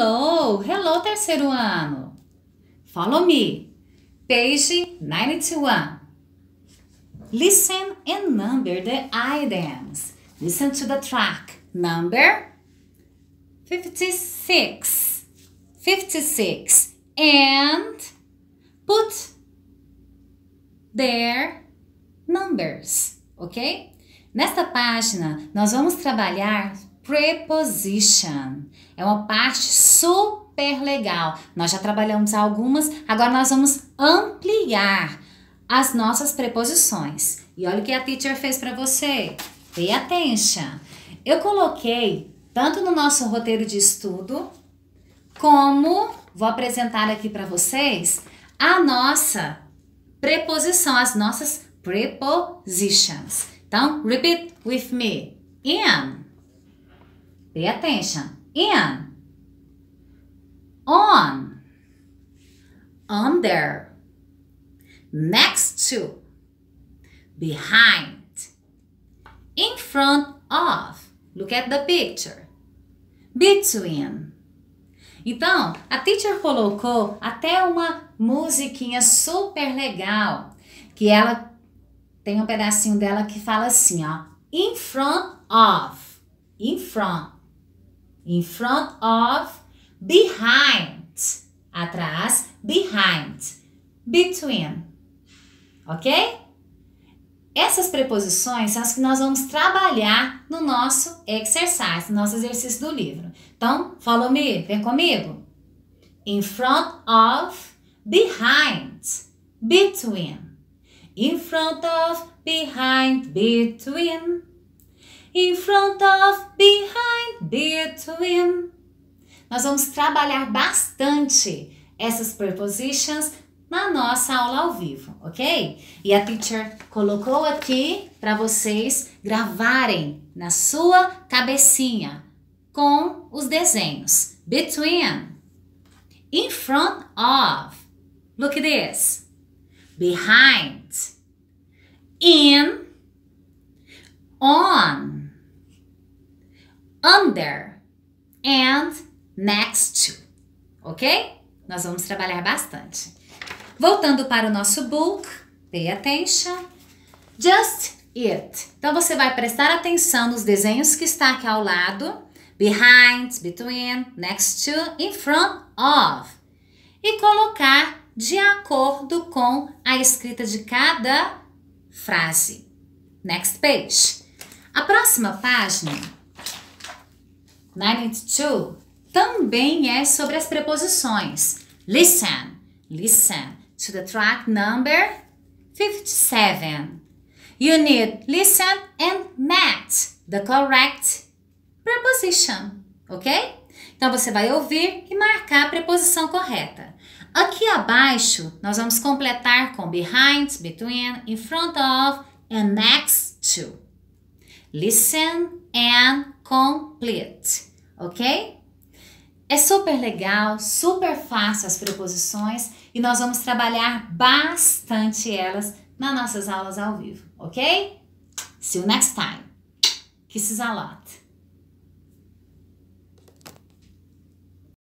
Hello, hello, terceiro ano. Follow me. Page 91. Listen and number the items. Listen to the track. Number 56. 56. And put their numbers, ok? Nesta página, nós vamos trabalhar preposition. É uma parte super legal. Nós já trabalhamos algumas, agora nós vamos ampliar as nossas preposições. E olha o que a teacher fez para você. Pay attention. Eu coloquei tanto no nosso roteiro de estudo, como vou apresentar aqui para vocês a nossa preposição, as nossas prepositions. Então, repeat with me. Am. Pay attention. In. On. Under. Next to. Behind. In front of. Look at the picture. Between. Então, a teacher colocou até uma musiquinha super legal, que ela tem um pedacinho dela que fala assim, ó, in front of, in front In front of, behind. Atrás, behind. Between. Ok? Essas preposições são as que nós vamos trabalhar no nosso exercício, no nosso exercício do livro. Então, follow me, vem comigo. In front of, behind, between. In front of, behind, between. In front of, behind dear to him. Nós vamos trabalhar bastante essas prepositions na nossa aula ao vivo, ok? E a teacher colocou aqui para vocês gravarem na sua cabecinha com os desenhos. Between, in front of, look at this, behind, in, on, under and next to, ok? Nós vamos trabalhar bastante. Voltando para o nosso book, pay attention. Just it. Então você vai prestar atenção nos desenhos que está aqui ao lado, behind, between, next to, in front of, e colocar de acordo com a escrita de cada frase. Next page. A próxima página 92 também é sobre as preposições. Listen, listen to the track number 57. You need listen and match the correct preposition, ok? Então você vai ouvir e marcar a preposição correta. Aqui abaixo, nós vamos completar com behind, between, in front of and next to. Listen and complete ok? É super legal, super fácil as preposições e nós vamos trabalhar bastante elas nas nossas aulas ao vivo, ok? See you next time. Kisses a lot.